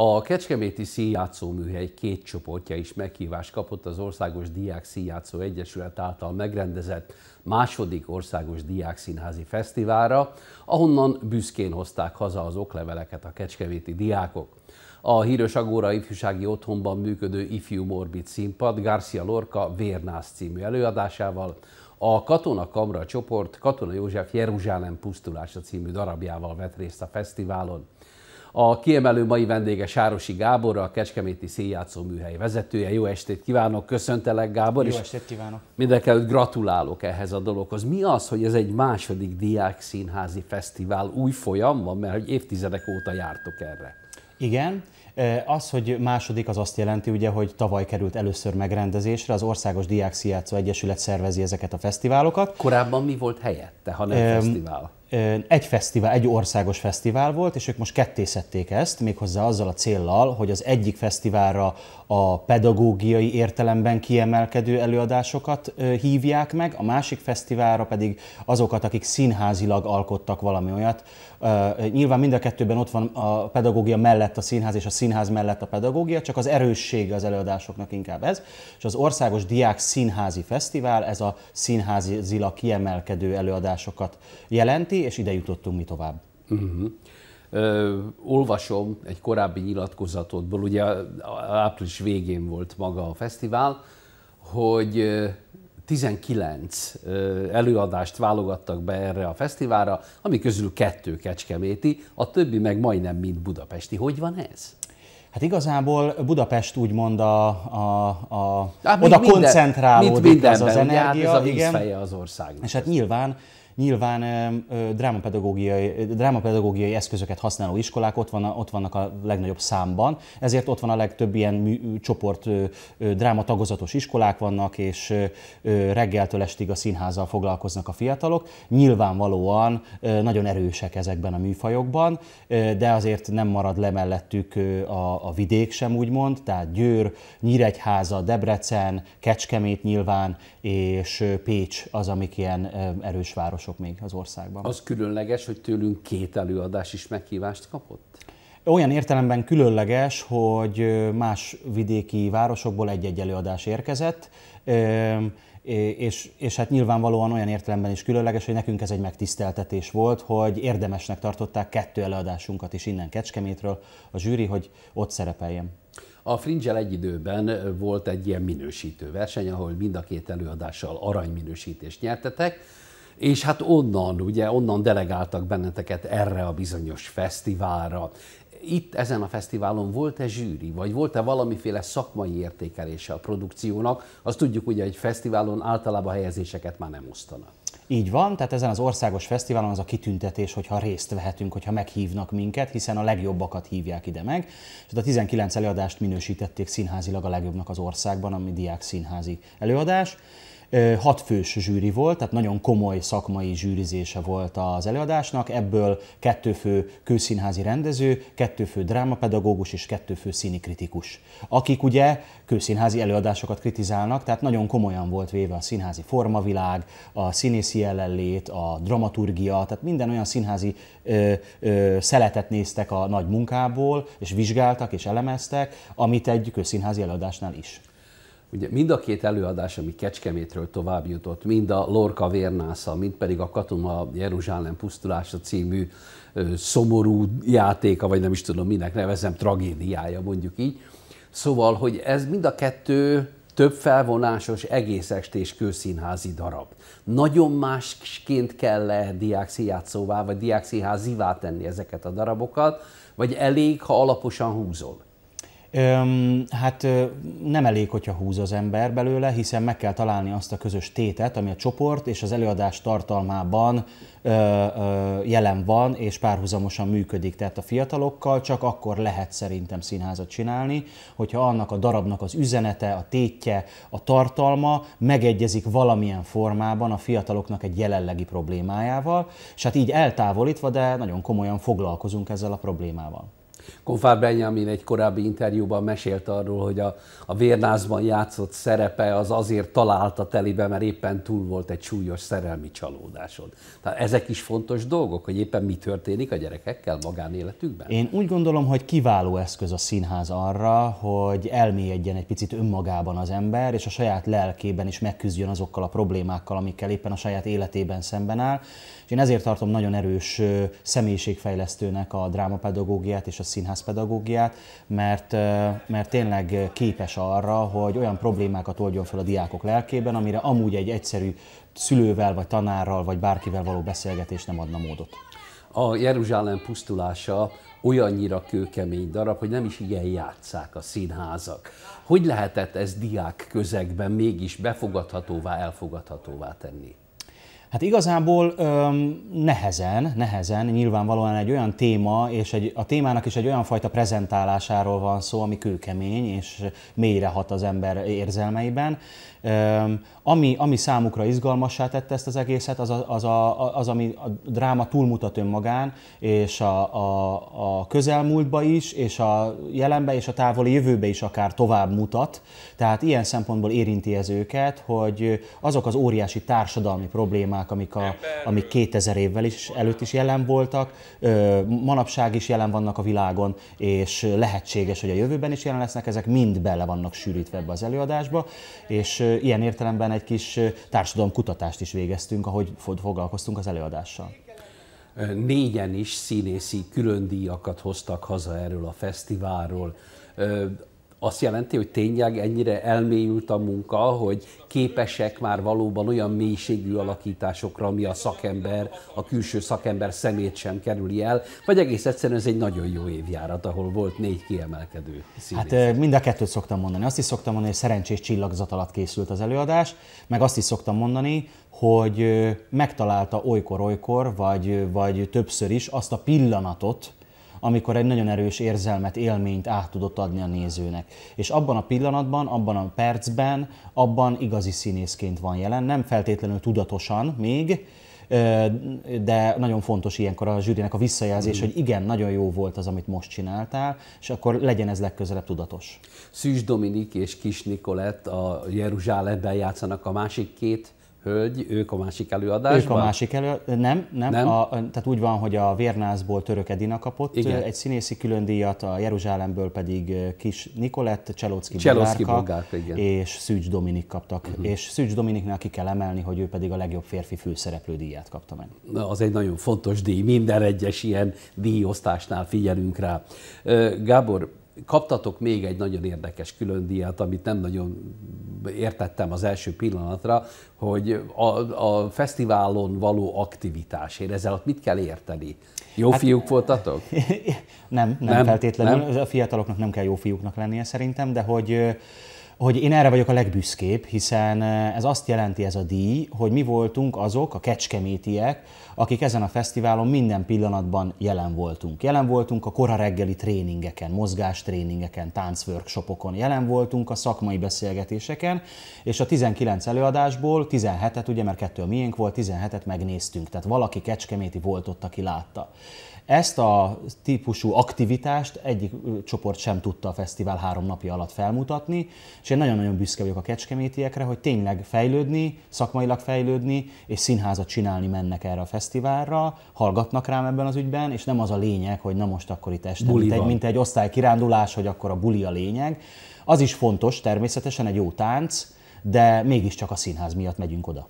A Kecskeméti Színjátszóműhely két csoportja is meghívást kapott az Országos Diák Színjátszó Egyesület által megrendezett második Országos Diák Színházi Fesztiválra, ahonnan büszkén hozták haza az okleveleket a kecskeméti diákok. A híres Agóra ifjúsági otthonban működő Ifjú Morbid színpad Garcia Lorca Vérnász című előadásával, a Katona Kamra csoport Katona József Jeruzsálem pusztulása című darabjával vett részt a fesztiválon. A kiemelő mai vendége Sárosi Gábor, a Kecskeméti Széjátszó Műhely vezetője. Jó estét kívánok, köszöntelek Gábor. Jó estét kívánok. Mindenkelőtt gratulálok ehhez a dologhoz. Mi az, hogy ez egy második diák színházi fesztivál új folyam van, mert hogy évtizedek óta jártok erre? Igen, az, hogy második, az azt jelenti, ugye, hogy tavaly került először megrendezésre, az Országos Diák Sziátszó Egyesület szervezi ezeket a fesztiválokat. Korábban mi volt helyette, ha nem um, fesztivál? egy fesztivál, egy országos fesztivál volt, és ők most kettészették ezt, méghozzá azzal a céllal, hogy az egyik fesztiválra a pedagógiai értelemben kiemelkedő előadásokat hívják meg, a másik fesztiválra pedig azokat, akik színházilag alkottak valami olyat. Nyilván mind a kettőben ott van a pedagógia mellett a színház és a színház, színház mellett a pedagógia, csak az erőssége az előadásoknak inkább ez, és az Országos Diák Színházi Fesztivál, ez a színházi zila kiemelkedő előadásokat jelenti, és ide jutottunk mi tovább. Uh-huh. Ö, olvasom egy korábbi nyilatkozatodból, ugye április végén volt maga a fesztivál, hogy 19 előadást válogattak be erre a fesztiválra, ami közül kettő kecskeméti, a többi meg majdnem mind budapesti. Hogy van ez? Hát igazából Budapest mond a, a, a hát oda koncentrálódik minden, ez az hát energia. Hát ez a igen. az országnak. És hát nyilván Nyilván drámapedagógiai, drámapedagógiai eszközöket használó iskolák ott, van, ott vannak a legnagyobb számban, ezért ott van a legtöbb ilyen mű, csoport drámatagozatos iskolák vannak, és reggeltől estig a színházzal foglalkoznak a fiatalok. Nyilvánvalóan nagyon erősek ezekben a műfajokban, de azért nem marad le mellettük a, a vidék sem, úgymond, tehát Győr, Nyíregyháza, Debrecen, Kecskemét nyilván, és Pécs az, amik ilyen erős városok előadások még az országban. Az különleges, hogy tőlünk két előadás is meghívást kapott? Olyan értelemben különleges, hogy más vidéki városokból egy-egy előadás érkezett, és, és hát nyilvánvalóan olyan értelemben is különleges, hogy nekünk ez egy megtiszteltetés volt, hogy érdemesnek tartották kettő előadásunkat is innen Kecskemétről a zsűri, hogy ott szerepeljem. A fringe egy időben volt egy ilyen minősítő verseny, ahol mind a két előadással aranyminősítést nyertetek. És hát onnan, ugye, onnan delegáltak benneteket erre a bizonyos fesztiválra. Itt ezen a fesztiválon volt-e zsűri, vagy volt-e valamiféle szakmai értékelése a produkciónak? Azt tudjuk ugye, egy fesztiválon általában helyezéseket már nem osztanak. Így van, tehát ezen az országos fesztiválon az a kitüntetés, hogyha részt vehetünk, hogyha meghívnak minket, hiszen a legjobbakat hívják ide meg. És a 19 előadást minősítették színházilag a legjobbnak az országban, ami diák színházi előadás hatfős zsűri volt, tehát nagyon komoly szakmai zsűrizése volt az előadásnak, ebből kettő fő kőszínházi rendező, kettő fő drámapedagógus és kettő fő színikritikus, akik ugye kőszínházi előadásokat kritizálnak, tehát nagyon komolyan volt véve a színházi formavilág, a színészi jelenlét, a dramaturgia, tehát minden olyan színházi ö, ö, szeletet néztek a nagy munkából, és vizsgáltak és elemeztek, amit egy kőszínházi előadásnál is. Ugye mind a két előadás, ami Kecskemétről tovább jutott, mind a Lorca vérnásza, mind pedig a Katona Jeruzsálem pusztulása című ö, szomorú játéka, vagy nem is tudom minek nevezem, tragédiája mondjuk így. Szóval, hogy ez mind a kettő több felvonásos, egész estés kőszínházi darab. Nagyon másként kell -e diákszínjátszóvá, vagy diákszínházivá tenni ezeket a darabokat, vagy elég, ha alaposan húzol? Öm, hát nem elég, hogyha húz az ember belőle, hiszen meg kell találni azt a közös tétet, ami a csoport és az előadás tartalmában ö, ö, jelen van és párhuzamosan működik. Tehát a fiatalokkal csak akkor lehet szerintem színházat csinálni, hogyha annak a darabnak az üzenete, a tétje, a tartalma megegyezik valamilyen formában a fiataloknak egy jelenlegi problémájával, és hát így eltávolítva, de nagyon komolyan foglalkozunk ezzel a problémával. Konfár Benjamin egy korábbi interjúban mesélt arról, hogy a, a vérnázban játszott szerepe az azért találta telibe, mert éppen túl volt egy súlyos szerelmi csalódáson. Tehát ezek is fontos dolgok, hogy éppen mi történik a gyerekekkel magánéletükben? Én úgy gondolom, hogy kiváló eszköz a színház arra, hogy elmélyedjen egy picit önmagában az ember, és a saját lelkében is megküzdjön azokkal a problémákkal, amikkel éppen a saját életében szemben áll. És én ezért tartom nagyon erős személyiségfejlesztőnek a drámapedagógiát és a színház színházpedagógiát, mert, mert tényleg képes arra, hogy olyan problémákat oldjon fel a diákok lelkében, amire amúgy egy egyszerű szülővel, vagy tanárral, vagy bárkivel való beszélgetés nem adna módot. A Jeruzsálem pusztulása olyannyira kőkemény darab, hogy nem is igen játszák a színházak. Hogy lehetett ez diák közegben mégis befogadhatóvá, elfogadhatóvá tenni? Hát igazából öm, nehezen, nehezen, nyilvánvalóan egy olyan téma, és egy, a témának is egy olyan fajta prezentálásáról van szó, ami külkemény és mélyre hat az ember érzelmeiben. Öm, ami, ami számukra izgalmassá tette ezt az egészet, az, a, az, a, az ami a dráma túlmutat önmagán, és a, a, a közelmúltba is, és a jelenbe, és a távoli jövőbe is akár tovább mutat. Tehát ilyen szempontból érinti ez őket, hogy azok az óriási társadalmi problémák, problémák, amik, a, amik 2000 évvel is előtt is jelen voltak, manapság is jelen vannak a világon, és lehetséges, hogy a jövőben is jelen lesznek, ezek mind bele vannak sűrítve ebbe az előadásba, és ilyen értelemben egy kis társadalomkutatást is végeztünk, ahogy foglalkoztunk az előadással négyen is színészi külön díjakat hoztak haza erről a fesztiválról azt jelenti, hogy tényleg ennyire elmélyült a munka, hogy képesek már valóban olyan mélységű alakításokra, ami a szakember, a külső szakember szemét sem kerüli el, vagy egész egyszerűen ez egy nagyon jó évjárat, ahol volt négy kiemelkedő színész. Hát mind a kettőt szoktam mondani. Azt is szoktam mondani, hogy szerencsés csillagzat alatt készült az előadás, meg azt is szoktam mondani, hogy megtalálta olykor-olykor, vagy, vagy többször is azt a pillanatot, amikor egy nagyon erős érzelmet, élményt át tudott adni a nézőnek. És abban a pillanatban, abban a percben, abban igazi színészként van jelen, nem feltétlenül tudatosan még, de nagyon fontos ilyenkor a zsűrinek a visszajelzés, mm. hogy igen, nagyon jó volt az, amit most csináltál, és akkor legyen ez legközelebb tudatos. Szűs Dominik és Kis Nikolett a Jeruzsálemben játszanak a másik két hölgy, ők a másik előadásban? Ők a másik előadásban. Nem, nem. nem? A, tehát úgy van, hogy a Vérnázból Török Edina kapott Igen. egy színészi díjat, a Jeruzsálemből pedig Kis Nikolett, Cselocki Bogárka és Szűcs Dominik kaptak. Uh-huh. És Szűcs Dominiknál ki kell emelni, hogy ő pedig a legjobb férfi főszereplő díját kapta meg. Na, az egy nagyon fontos díj, minden egyes ilyen díjosztásnál figyelünk rá. Gábor, kaptatok még egy nagyon érdekes külön díjat, amit nem nagyon értettem az első pillanatra, hogy a, a fesztiválon való aktivitásért, ezzel ott mit kell érteni? Jó hát, fiúk voltatok? Nem, nem, nem feltétlenül. Nem? A fiataloknak nem kell jó fiúknak lennie szerintem, de hogy hogy én erre vagyok a legbüszkébb, hiszen eh, ez azt jelenti ez a díj, hogy mi voltunk azok, a kecskemétiek, akik ezen a fesztiválon minden pillanatban jelen voltunk. Jelen voltunk a kora reggeli tréningeken, mozgástréningeken, táncworkshopokon, jelen voltunk a szakmai beszélgetéseken, és a 19 előadásból 17-et, ugye mert kettő a miénk volt, 17-et megnéztünk, tehát valaki kecskeméti volt ott, aki látta. Ezt a típusú aktivitást egyik csoport sem tudta a fesztivál három napja alatt felmutatni, és én nagyon-nagyon büszke vagyok a kecskemétiekre, hogy tényleg fejlődni, szakmailag fejlődni, és színházat csinálni mennek erre a fesztiválra, hallgatnak rám ebben az ügyben, és nem az a lényeg, hogy na most akkor itt este, mint egy, mint egy osztálykirándulás, hogy akkor a buli a lényeg. Az is fontos, természetesen egy jó tánc, de mégiscsak a színház miatt megyünk oda.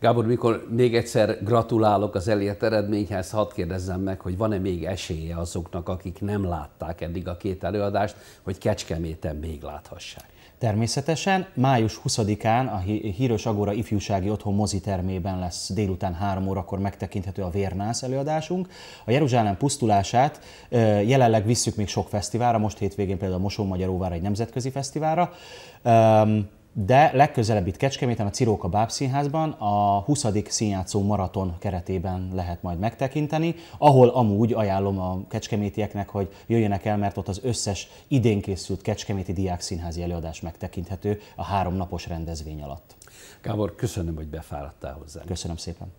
Gábor, mikor még egyszer gratulálok az elért eredményhez, hadd kérdezzem meg, hogy van-e még esélye azoknak, akik nem látták eddig a két előadást, hogy Kecskeméten még láthassák? Természetesen május 20-án a Híros Agora Ifjúsági Otthon mozitermében lesz délután 3 órakor megtekinthető a Vérnász előadásunk. A Jeruzsálem pusztulását jelenleg visszük még sok fesztiválra, most hétvégén például a Mosó Magyaróvár egy nemzetközi fesztiválra de legközelebb itt Kecskeméten, a Ciróka Bábszínházban a 20. színjátszó maraton keretében lehet majd megtekinteni, ahol amúgy ajánlom a kecskemétieknek, hogy jöjjenek el, mert ott az összes idén készült kecskeméti Színházi előadás megtekinthető a három napos rendezvény alatt. Gábor, köszönöm, hogy befáradtál hozzá. Köszönöm szépen.